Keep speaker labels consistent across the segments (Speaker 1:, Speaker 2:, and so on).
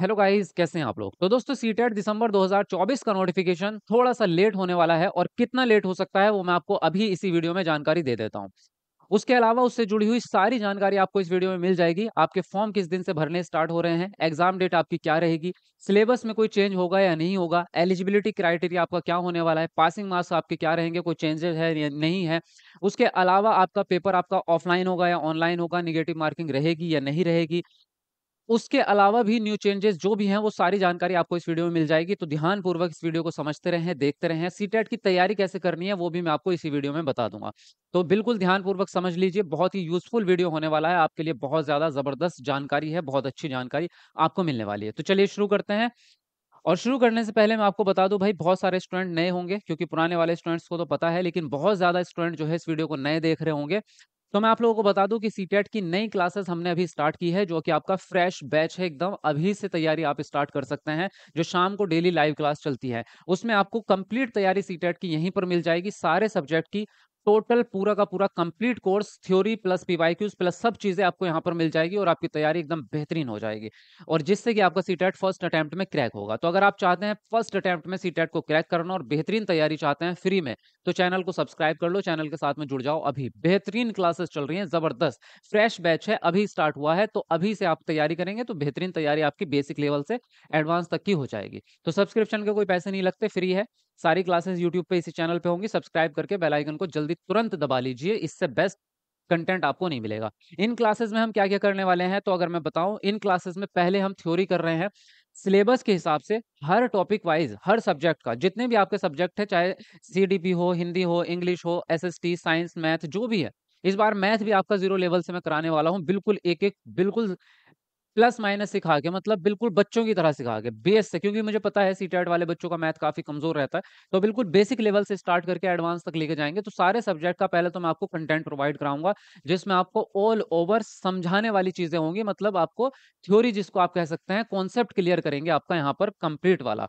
Speaker 1: Hello guys कैसे हैं आप लोग तो दोस्तों सीटेट दिसंबर 2024 का नोटिफिकेशन थोड़ा सा लेट होने वाला है और कितना लेट हो सकता है वो मैं आपको अभी इसी वीडियो में जानकारी दे देता हूँ उसके अलावा उससे जुड़ी हुई सारी जानकारी आपको इस वीडियो में मिल जाएगी आपके फॉर्म किस दिन से भरने स्टार्ट हो रहे हैं एग्जाम डेट आपकी क्या रहेगी सिलेबस में कोई चेंज होगा या नहीं होगा एलिजिबिलिटी क्राइटेरिया आपका क्या होने वाला है पासिंग मार्क्स आपके क्या रहेंगे कोई चेंजेस है या नहीं है उसके अलावा आपका पेपर आपका ऑफलाइन होगा या ऑनलाइन होगा निगेटिव मार्किंग रहेगी या नहीं रहेगी उसके अलावा भी न्यू चेंजेस जो भी हैं वो सारी जानकारी आपको इस वीडियो में मिल जाएगी तो ध्यानपूर्वक इस वीडियो को समझते रहें देखते रहें सीटेट की तैयारी कैसे करनी है वो भी मैं आपको इसी वीडियो में बता दूंगा तो बिल्कुल ध्यानपूर्वक समझ लीजिए बहुत ही यूजफुल वीडियो होने वाला है आपके लिए बहुत ज्यादा जबरदस्त जानकारी है बहुत अच्छी जानकारी आपको मिलने वाली है तो चलिए शुरू करते हैं और शुरू करने से पहले मैं आपको बता दूं भाई बहुत सारे स्टूडेंट नए होंगे क्योंकि पुराने वाले स्टूडेंट्स को तो पता है लेकिन बहुत ज्यादा स्टूडेंट जो है इस वीडियो को नए देख रहे होंगे तो मैं आप लोगों को बता दूं कि सी e की नई क्लासेस हमने अभी स्टार्ट की है जो कि आपका फ्रेश बैच है एकदम अभी से तैयारी आप स्टार्ट कर सकते हैं जो शाम को डेली लाइव क्लास चलती है उसमें आपको कंप्लीट तैयारी सी e की यहीं पर मिल जाएगी सारे सब्जेक्ट की टोटल पूरा का पूरा complete course theory plus PYQs plus सब चीजें आपको यहाँ पर मिल जाएगी और आपकी तैयारी एकदम बेहतरीन हो जाएगी और जिससे कि आपका सीटेट फर्स्ट अटैम्प्ट में क्रैक होगा तो अगर आप चाहते हैं फर्स्ट अटैम्प्ट में सीटेट को क्रैक करना और बेहतरीन तैयारी चाहते हैं फ्री में तो चैनल को सब्सक्राइब कर लो चैनल के साथ में जुड़ जाओ अभी बेहतरीन क्लासेस चल रही है जबरदस्त फ्रेश बैच है अभी स्टार्ट हुआ है तो अभी से आप तैयारी करेंगे तो बेहतरीन तैयारी आपकी बेसिक लेवल से एडवांस तक की हो जाएगी तो सब्सक्रिप्शन के कोई पैसे नहीं लगते फ्री है सारी क्लासेस यूट्यूब पे इसी चैनल पे होंगी सब्सक्राइब करके बेल आइकन को जल्दी तुरंत दबा लीजिए इससे बेस्ट कंटेंट आपको नहीं मिलेगा इन क्लासेस में हम क्या क्या करने वाले हैं तो अगर मैं बताऊं इन क्लासेस में पहले हम थ्योरी कर रहे हैं सिलेबस के हिसाब से हर टॉपिक वाइज हर सब्जेक्ट का जितने भी आपके सब्जेक्ट है चाहे सी हो हिंदी हो इंग्लिश हो एस साइंस मैथ जो भी है इस बार मैथ भी आपका जीरो लेवल से मैं कराने वाला हूँ बिल्कुल एक एक बिल्कुल प्लस माइनस सिखा के मतलब बिल्कुल बच्चों की तरह सिखा के बेस से क्योंकि मुझे पता है सीटेट वाले बच्चों का मैथ काफी कमजोर रहता है तो बिल्कुल बेसिक लेवल से स्टार्ट करके एडवांस तक लेके जाएंगे तो सारे सब्जेक्ट का पहले तो मैं आपको कंटेंट प्रोवाइड कराऊंगा जिसमें आपको ऑल ओवर समझाने वाली चीजें होंगी मतलब आपको थ्योरी जिसको आप कह सकते हैं कॉन्सेप्ट क्लियर करेंगे आपका यहाँ पर कंप्लीट वाला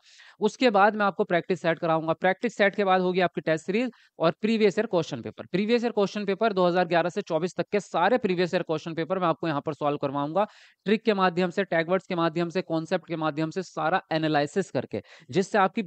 Speaker 1: उसके बाद मैं आपको प्रैक्टिस सेट कराऊंगा प्रैक्टिस सेट के बाद होगी आपकी टेस्ट सीरीज और previous year question paper previous year question paper दो से चौबीस तक के सारे प्रीवियस ईयर क्वेश्चन पेपर मैं आपको यहाँ पर सॉल्व करवाऊंगा ट्रिक के माध्यम से टैगवर्ड्स के माध्यम से कॉन्सेप्ट के माध्यम से सारा एनालिसिस करके जिससे आपकी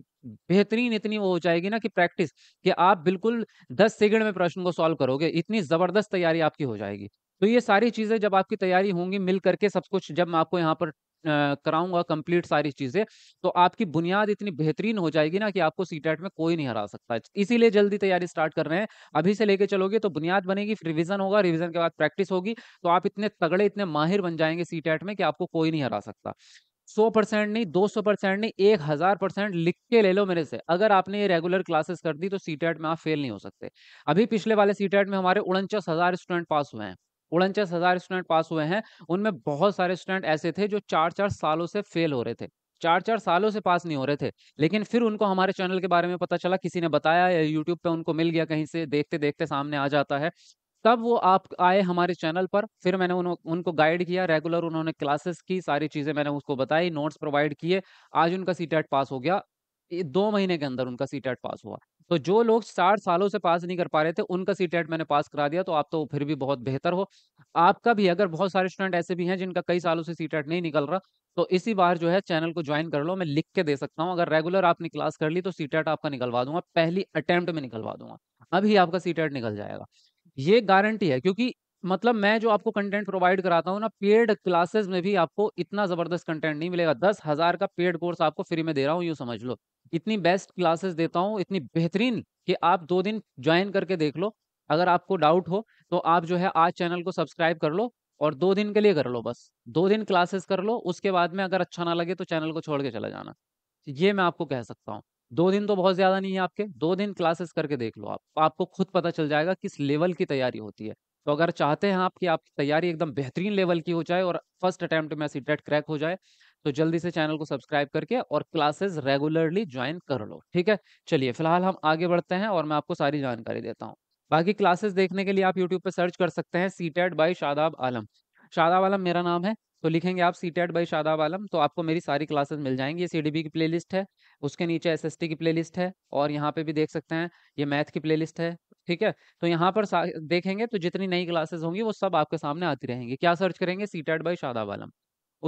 Speaker 1: बेहतरीन इतनी वो हो जाएगी ना कि प्रैक्टिस कि आप बिल्कुल दस सेकंड में प्रश्न को सॉल्व करोगे इतनी जबरदस्त तैयारी आपकी हो जाएगी तो ये सारी चीजें जब आपकी तैयारी होंगी मिल करके सब कुछ जब मैं आपको यहाँ पर कराऊंगा कंप्लीट सारी चीजें तो आपकी बुनियाद इतनी बेहतरीन हो जाएगी ना कि आपको सी में कोई नहीं हरा सकता इसीलिए जल्दी तैयारी स्टार्ट कर रहे हैं अभी से लेके चलोगे तो बुनियाद बनेगी फिर रिविजन होगा रिविजन के बाद प्रैक्टिस होगी तो आप इतने तगड़े इतने माहिर बन जाएंगे सी में कि आपको कोई नहीं हरा सकता सौ परसेंट नहीं दो सौ परसेंट नहीं एक हजार परसेंट लिख के ले लो मेरे से अगर आपने ये रेगुलर क्लासेस कर दी तो सी में आप फेल नहीं हो सकते अभी पिछले वाले सी में हमारे उनचास हजार स्टूडेंट पास हुए हैं उनचास हजार स्टूडेंट पास हुए हैं उनमें बहुत सारे स्टूडेंट ऐसे थे जो चार चार सालों से फेल हो रहे थे चार चार सालों से पास नहीं हो रहे थे लेकिन फिर उनको हमारे चैनल के बारे में पता चला किसी ने बताया या यूट्यूब पे उनको मिल गया कहीं से देखते देखते सामने आ जाता है तब वो आप आए हमारे चैनल पर फिर मैंने उन, उनको गाइड किया रेगुलर उन्होंने क्लासेस की सारी चीज़ें मैंने उसको बताई नोट्स प्रोवाइड किए आज उनका सी पास हो गया दो महीने के अंदर उनका सी पास हुआ तो जो लोग साठ सालों से पास नहीं कर पा रहे थे उनका सी टेट मैंने पास करा दिया तो आप तो फिर भी बहुत बेहतर हो आपका भी अगर बहुत सारे स्टूडेंट ऐसे भी हैं जिनका कई सालों से सी टेट नहीं निकल रहा तो इसी बार जो है चैनल को ज्वाइन कर लो मैं लिख के दे सकता हूँ अगर रेगुलर आपने क्लास कर ली तो सी टेट आपका निकलवा दूंगा पहली अटैम्प्ट में निकलवा दूंगा अभी आपका सी टेट निकल जाएगा ये गारंटी है क्योंकि मतलब मैं जो आपको कंटेंट प्रोवाइड कराता हूँ ना पेड क्लासेस में भी आपको इतना ज़बरदस्त कंटेंट नहीं मिलेगा दस हज़ार का पेड कोर्स आपको फ्री में दे रहा हूँ यूँ समझ लो इतनी बेस्ट क्लासेस देता हूँ इतनी बेहतरीन कि आप दो दिन ज्वाइन करके देख लो अगर आपको डाउट हो तो आप जो है आज चैनल को सब्सक्राइब कर लो और दो दिन के लिए कर लो बस दो दिन क्लासेस कर लो उसके बाद में अगर अच्छा ना लगे तो चैनल को छोड़ के चला जाना ये मैं आपको कह सकता हूँ दो दिन तो बहुत ज़्यादा नहीं है आपके दो दिन क्लासेस करके देख लो आप आपको खुद पता चल जाएगा किस लेवल की तैयारी होती है तो अगर चाहते हैं आप कि आपकी तैयारी एकदम बेहतरीन लेवल की हो जाए और फर्स्ट अटैम्प्ट में सीटेट क्रैक हो जाए तो जल्दी से चैनल को सब्सक्राइब करके और क्लासेस रेगुलरली ज्वाइन कर लो ठीक है चलिए फिलहाल हम आगे बढ़ते हैं और मैं आपको सारी जानकारी देता हूँ बाकी क्लासेस देखने के लिए आप यूट्यूब पर सर्च कर सकते हैं सी बाई शादाब आलम शादाब आलम मेरा नाम है तो लिखेंगे आप CTET by Shadab Alam तो आपको मेरी सारी क्लासेस मिल जाएंगी ये सी डी बी की प्लेलिस्ट है उसके नीचे एस एस टी की प्लेलिस्ट है और यहाँ पे भी देख सकते हैं ये मैथ की प्लेलिस्ट है ठीक है तो यहाँ पर देखेंगे तो जितनी नई क्लासेस होंगी वो सब आपके सामने आती रहेंगी क्या सर्च करेंगे CTET by Shadab Alam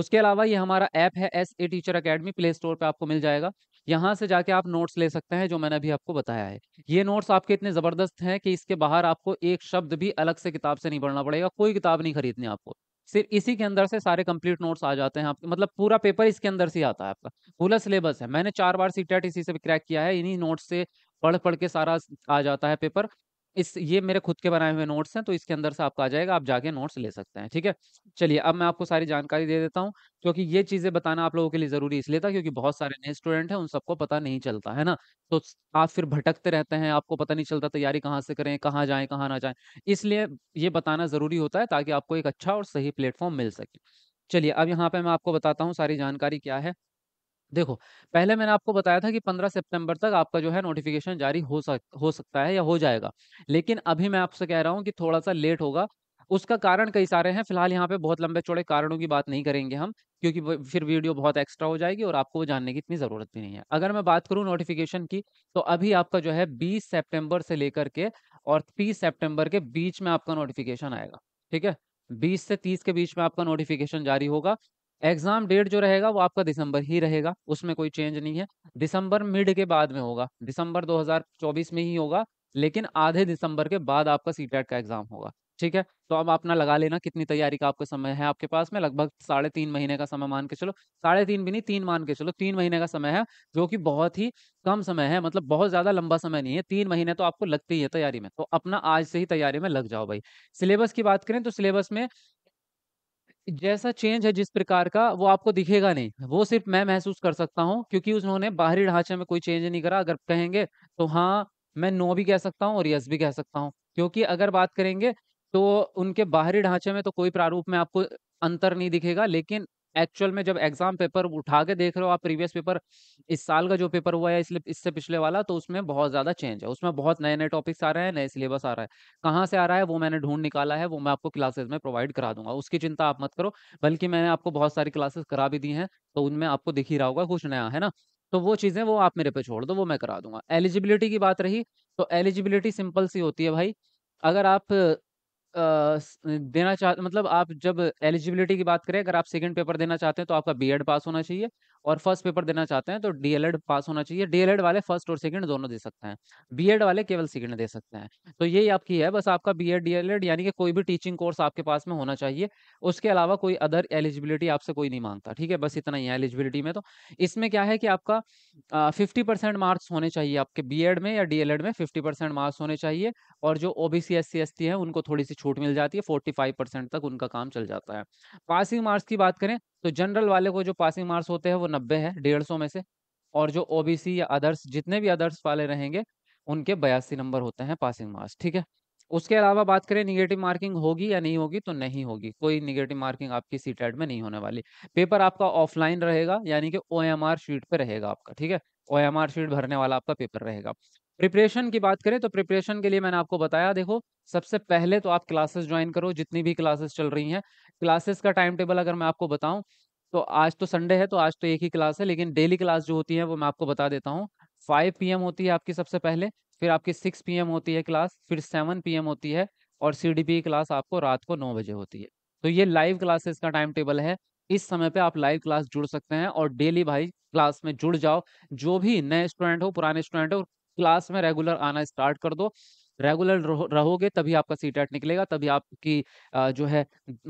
Speaker 1: उसके अलावा ये हमारा ऐप है S A teacher academy play store पर आपको मिल जाएगा यहाँ से जाके आप नोट्स ले सकते हैं जो मैंने अभी आपको बताया है ये नोट्स आपके इतने ज़बरदस्त हैं कि इसके बाहर आपको एक शब्द भी अलग से किताब से नहीं पढ़ना पड़ेगा कोई किताब नहीं खरीदनी आपको सिर्फ इसी के अंदर से सारे कंप्लीट नोट्स आ जाते हैं आपके मतलब पूरा पेपर इसके अंदर से आता है आपका पूरा सिलेबस है मैंने चार बार सी टेट इसी से क्रैक किया है इन्हीं नोट्स से पढ़ पढ़ के सारा आ जाता है पेपर इस ये मेरे खुद के बनाए हुए नोट्स हैं तो इसके अंदर से आपको आ जाएगा आप जाके नोट्स ले सकते हैं ठीक है चलिए अब मैं आपको सारी जानकारी दे देता हूँ क्योंकि ये चीज़ें बताना आप लोगों के लिए ज़रूरी इसलिए था क्योंकि बहुत सारे नए स्टूडेंट हैं उन सबको पता नहीं चलता है ना तो आप फिर भटकते रहते हैं आपको पता नहीं चलता तैयारी कहाँ से करें कहाँ जाएँ कहाँ ना जाएँ इसलिए ये बताना ज़रूरी होता है ताकि आपको एक अच्छा और सही प्लेटफॉर्म मिल सके चलिए अब यहाँ पर मैं आपको बताता हूँ सारी जानकारी क्या है देखो, पहले मैंने आपको बताया था कि 15 सितंबर तक आपका जो है नोटिफ़िकेशन जारी हो सक हो सकता है या हो जाएगा। लेकिन अभी मैं आपसे कह रहा हूँ कि थोड़ा-सा लेट होगा। उसका कारण कई सारे हैं, फिलहाल यहाँ पे बहुत लंबे-चौड़े कारणों की बात नहीं करेंगे हम, क्योंकि फिर वीडियो बहुत एक्स्ट्रा हो जाएगी और आपको वो जानने की इतनी ज़रूरत भी नहीं है। अगर मैं बात करूँ नोटिफ़िकेशन की, तो अभी आपका जो है बीस सेप्टेम्बर से लेकर के और तीस सेप्टेम्बर के बीच में आपका नोटिफ़िकेशन आएगा, ठीक है? 20 से 30 के बीच में आपका नोटिफ़िकेशन जारी होगा। एग्जाम डेट जो रहेगा वो आपका दिसंबर ही रहेगा उसमें कोई चेंज नहीं है दिसंबर मिड के बाद में होगा दिसंबर 2024 में ही होगा लेकिन आधे दिसंबर के बाद आपका सी का एग्जाम होगा ठीक है तो अब अपना लगा लेना कितनी तैयारी का आपका समय है आपके पास में लगभग साढ़े तीन महीने का समय मान के चलो साढ़े तीन भी नहीं तीन मान के चलो तीन महीने का समय है जो कि बहुत ही कम समय है मतलब बहुत ज्यादा लंबा समय नहीं है तीन महीने तो आपको लगते ही है तैयारी में तो अपना आज से ही तैयारी में लग जाओ भाई सिलेबस की बात करें तो सिलेबस में जैसा चेंज है जिस प्रकार का वो आपको दिखेगा नहीं वो सिर्फ मैं महसूस कर सकता हूँ क्योंकि उन्होंने बाहरी ढांचे में कोई चेंज नहीं करा अगर कहेंगे तो हाँ मैं नो भी कह सकता हूँ और यस भी कह सकता हूँ क्योंकि अगर बात करेंगे तो उनके बाहरी ढांचे में तो कोई प्रारूप में आपको अंतर नहीं दिखेगा लेकिन एक्चुअल में जब एग्जाम पेपर उठा के देख रहे हो आप प्रीवियस पेपर इस साल का जो पेपर हुआ है इसलिए इससे पिछले वाला तो उसमें बहुत ज्यादा चेंज है उसमें बहुत नए नए टॉपिक्स आ रहे हैं नए सिलेबस आ रहा है कहाँ से आ रहा है वो मैंने ढूंढ निकाला है वो मैं आपको क्लासेस में प्रोवाइड करा दूंगा उसकी चिंता आप मत करो बल्कि मैंने आपको बहुत सारी क्लासेस करा भी दी है तो उनमें आपको दिख ही रहा होगा कुछ नया है ना तो वो चीज़ें वो आप मेरे पे छोड़ दो वो मैं करा दूंगा एलिजिबिलिटी की बात रही तो एलिजिबिलिटी सिंपल सी होती है भाई अगर आप देना चाह मतलब आप जब एलिजिबिलिटी की बात करें, अगर आप सेकंड पेपर देना चाहते हैं, तो आपका बीएड पास होना चाहिए और फर्स्ट पेपर देना चाहते हैं, तो डीएलएड पास होना चाहिए। डीएलएड वाले फर्स्ट और सेकंड दोनों दे सकते हैं। बीएड वाले केवल सेकंड दे सकते हैं। तो यही आपकी है, बस आपका बी एड यानी कि कोई भी टीचिंग कोर्स आपके पास में होना चाहिए। उसके अलावा कोई अदर एलिजिबिलिटी आपसे कोई नहीं मांगता ठीक है? बस इतना ही है एलिजिबिलिटी में तो। इसमें क्या है कि आपका फिफ्टी मार्क्स होने चाहिए आपके बी में या डी में फिफ्टी मार्क्स होने चाहिए और जो ओ बी सी उनको थोड़ी-सी छूट मिल जाती है फोर्टी फाइव परसेंट तक उनका काम चल जाता है पासिंग मार्क्स की बात करें तो जनरल वाले को जो पासिंग मार्क्स होते हैं वो नब्बे है डेढ़ सौ में से और जो ओबीसी या अदर्स जितने भी अदर्स वाले रहेंगे उनके बयासी नंबर होते हैं पासिंग मार्क्स ठीक है उसके अलावा बात करें निगेटिव मार्किंग होगी या नहीं होगी तो नहीं होगी कोई निगेटिव मार्किंग आपकी सी में नहीं होने वाली पेपर आपका ऑफलाइन रहेगा यानी कि ओ शीट पर रहेगा आपका ठीक है ओ शीट भरने वाला आपका पेपर रहेगा प्रिपरेशन की बात करें तो प्रिपरेशन के लिए मैंने आपको बताया देखो सबसे पहले तो आप क्लासेस ज्वाइन करो जितनी भी क्लासेस चल रही हैं क्लासेस का टाइम टेबल अगर मैं आपको बताऊं तो आज तो संडे है तो आज तो एक ही क्लास है लेकिन डेली क्लास जो होती है वो मैं आपको बता देता हूँ फाइव पी होती है आपकी सबसे पहले फिर आपकी सिक्स पी होती है क्लास फिर सेवन पी होती है और सी क्लास आपको रात को नौ बजे होती है तो ये लाइव क्लासेस का टाइम टेबल है इस समय पे आप लाइव क्लास जुड़ सकते हैं और डेली भाई क्लास में जुड़ जाओ जो भी नए स्टूडेंट हो पुराने स्टूडेंट हो क्लास में रेगुलर आना स्टार्ट कर दो रेगुलर रहोगे तभी आपका सी टैट निकलेगा तभी आपकी जो है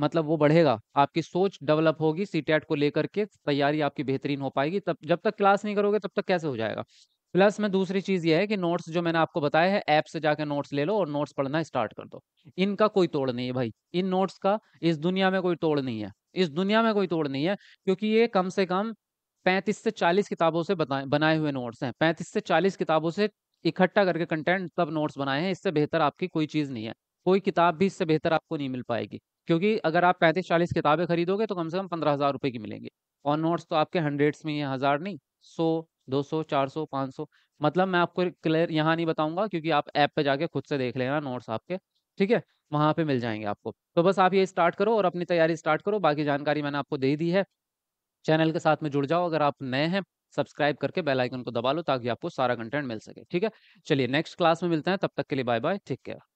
Speaker 1: मतलब वो बढ़ेगा आपकी सोच डेवलप होगी सी टैट को लेकर के तैयारी आपकी बेहतरीन हो पाएगी तब जब तक क्लास नहीं करोगे तब तक कैसे हो जाएगा प्लस में दूसरी चीज़ ये है कि नोट्स जो मैंने आपको बताया है ऐप से जाकर नोट्स ले लो और नोट्स पढ़ना स्टार्ट कर दो इनका कोई तोड़ नहीं है भाई इन नोट्स का इस दुनिया में कोई तोड़ नहीं है इस दुनिया में कोई तोड़ नहीं है क्योंकि ये कम से कम पैंतीस से चालीस किताबों से बनाए हुए नोट्स हैं पैंतीस से चालीस किताबों से इकट्ठा करके कंटेंट सब नोट्स बनाए हैं इससे बेहतर आपकी कोई चीज़ नहीं है कोई किताब भी इससे बेहतर आपको नहीं मिल पाएगी क्योंकि अगर आप पैंतीस चालीस किताबें खरीदोगे तो कम से कम पंद्रह हज़ार रुपये की मिलेंगे और नोट्स तो आपके हंड्रेड्स में हज़ार नहीं सौ दो सौ चार सौ पाँच सौ मतलब मैं आपको क्लियर यहाँ नहीं बताऊंगा क्योंकि आप ऐप पे जाके खुद से देख लेना नोट्स आपके ठीक है वहाँ पे मिल जाएंगे आपको तो बस आप ये स्टार्ट करो और अपनी तैयारी स्टार्ट करो बाकी जानकारी मैंने आपको दे दी है चैनल के साथ में जुड़ जाओ अगर आप नए हैं सब्सक्राइब करके बेल आइकन को दबा लो ताकि आपको सारा कंटेंट मिल सके ठीक है चलिए नेक्स्ट क्लास में मिलते हैं तब तक के लिए बाय बाय टेक केयर